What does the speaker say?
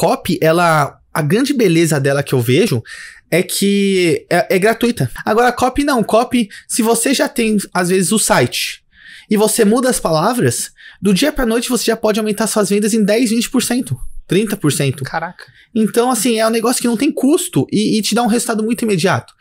Cop, ela. A grande beleza dela que eu vejo é que é, é gratuita. Agora, a copy não. Copy, se você já tem, às vezes, o site e você muda as palavras, do dia pra noite você já pode aumentar suas vendas em 10, 20%. 30%. Caraca. Então, assim, é um negócio que não tem custo e, e te dá um resultado muito imediato.